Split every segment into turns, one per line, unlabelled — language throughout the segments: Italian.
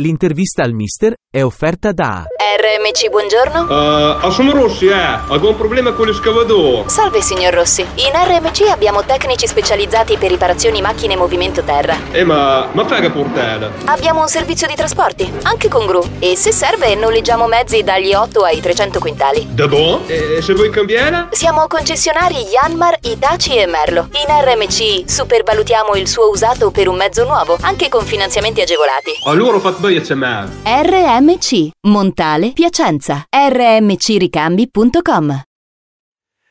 L'intervista al mister è offerta da signor MC, buongiorno.
Uh, eh, sono Rossi, eh. Ho un problema con l'escavador.
Salve, signor Rossi. In RMC abbiamo tecnici specializzati per riparazioni macchine in movimento terra.
Eh, ma... ma fai che portale.
Abbiamo un servizio di trasporti, anche con gru. E se serve, noleggiamo mezzi dagli 8 ai 300 quintali. Da boh? E se vuoi cambiare? Siamo concessionari Yanmar, Itachi e Merlo. In RMC supervalutiamo il suo usato per un mezzo nuovo, anche con finanziamenti agevolati. Allora ho fatto bene RMC, Montale Piacenza, rmcricambi.com.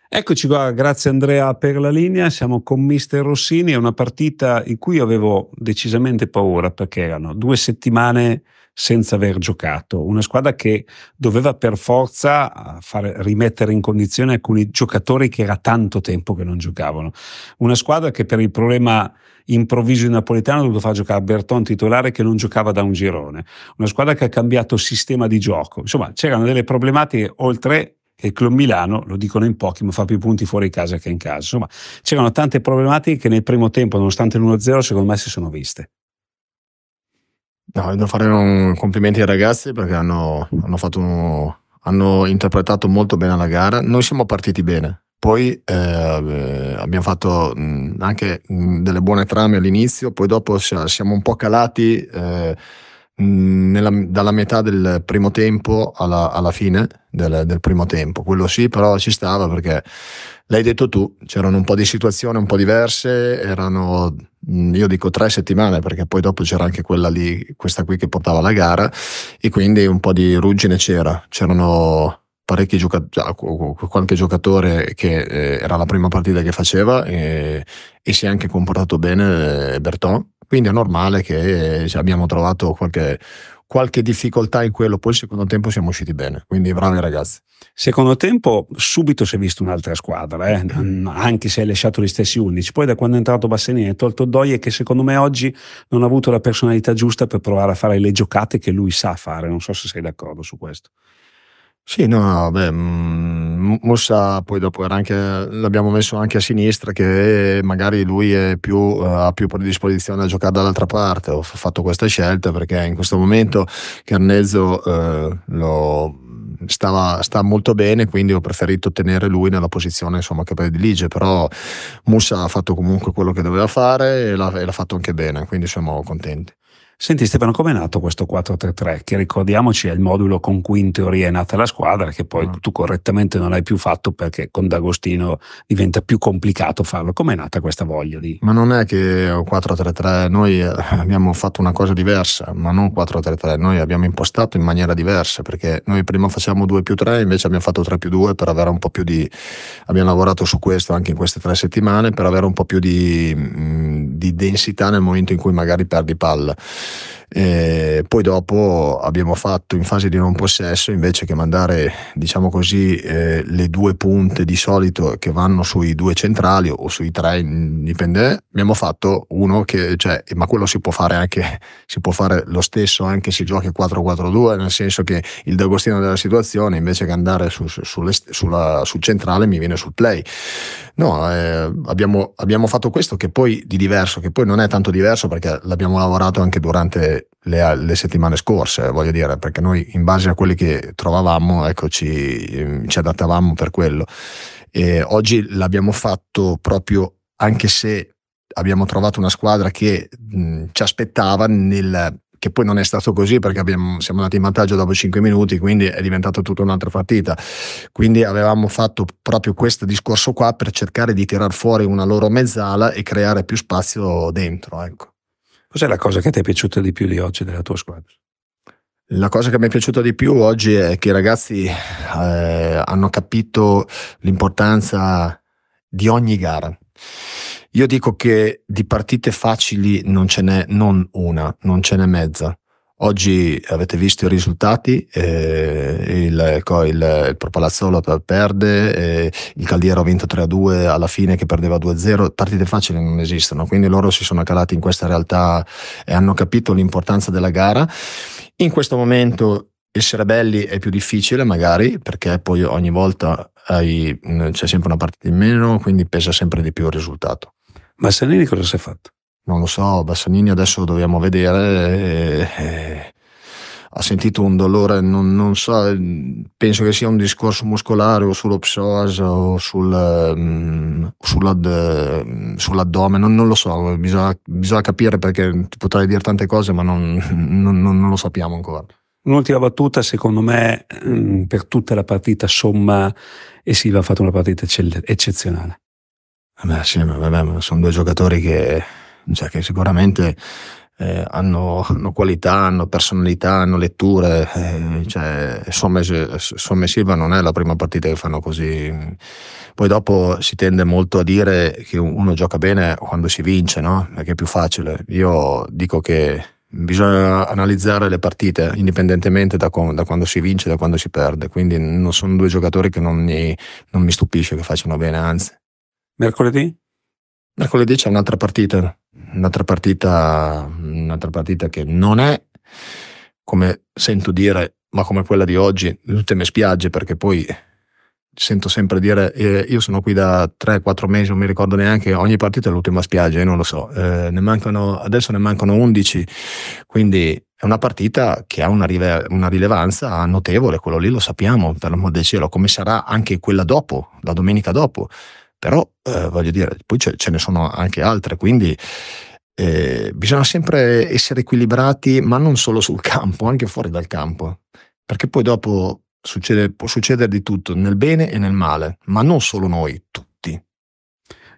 Eccoci qua, grazie Andrea per la linea, siamo con Mister Rossini, è una partita in cui avevo decisamente paura perché erano due settimane senza aver giocato, una squadra che doveva per forza eh, far rimettere in condizione alcuni giocatori che era tanto tempo che non giocavano, una squadra che per il problema improvviso di napoletano ha dovuto far giocare Berton titolare che non giocava da un girone, una squadra che ha cambiato sistema di gioco, insomma c'erano delle problematiche oltre che il Club Milano, lo dicono in pochi, ma fa più punti fuori casa che in casa. Insomma, c'erano tante problematiche che nel primo tempo, nonostante l'1-0, secondo me si sono viste. No, devo fare
un complimenti ai ragazzi perché hanno, hanno, un, hanno interpretato molto bene la gara. Noi siamo partiti bene, poi eh, abbiamo fatto mm, anche mm, delle buone trame all'inizio, poi dopo siamo un po' calati eh, mm, nella, dalla metà del primo tempo alla, alla fine del, del, primo tempo. Quello sì, però ci stava perché L'hai detto tu, c'erano un po' di situazioni un po' diverse, erano mm, io dico tre settimane perché poi dopo c'era anche quella lì, questa qui che portava la gara e quindi un po' di ruggine c'era, c'erano parecchi giocatori, qualche giocatore che eh, era la prima partita che faceva e, e si è anche comportato bene eh, Berton, quindi è normale che eh, abbiamo trovato qualche,
qualche difficoltà in quello, poi il secondo tempo siamo usciti bene, quindi bravi ragazzi. Secondo tempo subito si è vista un'altra squadra, eh? Mm. anche se hai lasciato gli stessi 11, poi da quando è entrato Bassanini hai tolto Doie che secondo me oggi non ha avuto la personalità giusta per provare a fare le giocate che lui sa fare, non so se sei d'accordo su questo. Sì, no, beh, mm,
Mussa poi dopo anche, l'abbiamo messo anche a sinistra che magari lui più, eh, ha più predisposizione a giocare dall'altra parte. Ho fatto questa scelta perché in questo momento Carnezzo eh, lo, stava, sta molto bene, quindi ho preferito tenere lui nella posizione insomma, che predilige, però Mussa ha fatto comunque quello
che doveva fare e l'ha, e l'ha fatto anche bene, quindi siamo contenti. Senti Stefano, com'è nato questo 4-3-3? Che ricordiamoci è il modulo con cui in teoria è nata la squadra, che poi mm. tu correttamente non hai più fatto perché con D'Agostino diventa più complicato farlo. Com'è nata questa voglia di...
Ma non è che 4-3-3, noi eh, abbiamo fatto una cosa diversa, ma non 4-3-3, noi abbiamo impostato in maniera diversa, perché noi prima facciamo 2 più 3, invece abbiamo fatto 3 più 2 per avere un po' più di... abbiamo lavorato su questo anche in queste tre settimane, per avere un po' più di mm, di densità nel momento in cui magari perdi palla. E poi dopo abbiamo fatto in fase di non possesso invece che mandare diciamo così eh, le due punte di solito che vanno sui due centrali o sui tre dipende abbiamo fatto uno che cioè, ma quello si può fare anche si può fare lo stesso anche se giochi 4-4-2 nel senso che il D'Agostino della situazione invece che andare su, su, sulle, sulla, sul centrale mi viene sul play no eh, abbiamo, abbiamo fatto questo che poi di diverso che poi non è tanto diverso perché l'abbiamo lavorato anche durante le, le, settimane scorse, voglio dire, perché noi in base a quelli che trovavamo, ecco, ci, ehm, ci adattavamo per quello. E oggi l'abbiamo fatto proprio anche se abbiamo trovato una squadra che mh, ci aspettava nel, che poi non è stato così perché abbiamo, siamo andati in vantaggio dopo 5 minuti, quindi è diventata tutta un'altra partita. Quindi avevamo fatto proprio questo discorso qua per cercare di tirar fuori una loro mezzala e creare più spazio dentro. Ecco.
Cos'è la cosa che ti è piaciuta di più di oggi della tua squadra?
La cosa che mi è piaciuta di più oggi è che i ragazzi eh, hanno capito l'importanza di ogni gara. Io dico che di partite facili non ce n'è non una, non ce n'è mezza. Oggi avete visto i risultati, eh, il, il, il Propalazzolo perde, eh, il Caldiero ha vinto 3-2 alla fine che perdeva 2-0, partite facili non esistono, quindi loro si sono calati in questa realtà e hanno capito l'importanza della gara. In questo momento essere belli è più difficile magari perché poi ogni volta hai, c'è sempre una partita in meno, quindi pesa sempre di più il risultato. Ma Salini cosa si è fatto? non lo so, Bassanini adesso lo dobbiamo vedere. E, eh, e, eh, ha sentito un dolore, non, non, so, penso che sia un discorso muscolare o sullo psoas o sul, um, sull'ad, sull'addome, non, non, lo so, bisogna, bisogna, capire perché ti potrei dire tante cose ma non, non lo sappiamo ancora.
Un'ultima battuta, secondo me, mm, per tutta la partita somma e Silva ha fatto una partita eccezionale. Vabbè, sì, vabbè, sono due giocatori
che cioè che sicuramente eh, hanno, hanno, qualità, hanno personalità, hanno letture, eh, cioè, Somme Silva non è la prima partita che fanno così. Poi dopo si tende molto a dire che uno gioca bene quando si vince, no? Perché è più facile. Io dico che bisogna analizzare le partite indipendentemente da, com- da, quando si vince e da quando si perde. Quindi non sono due giocatori che non mi, non mi stupisce che facciano bene, anzi. Mercoledì? Mercoledì c'è un'altra partita Un'altra partita, un'altra partita che non è, come sento dire, ma come quella di oggi, tutte le spiagge perché poi sento sempre dire eh, io sono qui da 3-4 mesi non mi ricordo neanche ogni partita è l'ultima spiaggia io non lo so eh, ne mancano, adesso ne mancano 11 quindi è una partita che ha una, rive- una rilevanza notevole quello lì lo sappiamo per l'amor del cielo come sarà anche quella dopo la domenica dopo però eh, voglio dire, poi ce, ce, ne sono anche altre, quindi eh, bisogna sempre essere equilibrati, ma non solo sul campo, anche fuori dal campo, perché poi dopo succede, può succedere di tutto, nel bene e
nel male, ma non solo noi, tutti.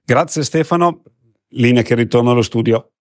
Grazie Stefano, linea che ritorno allo studio.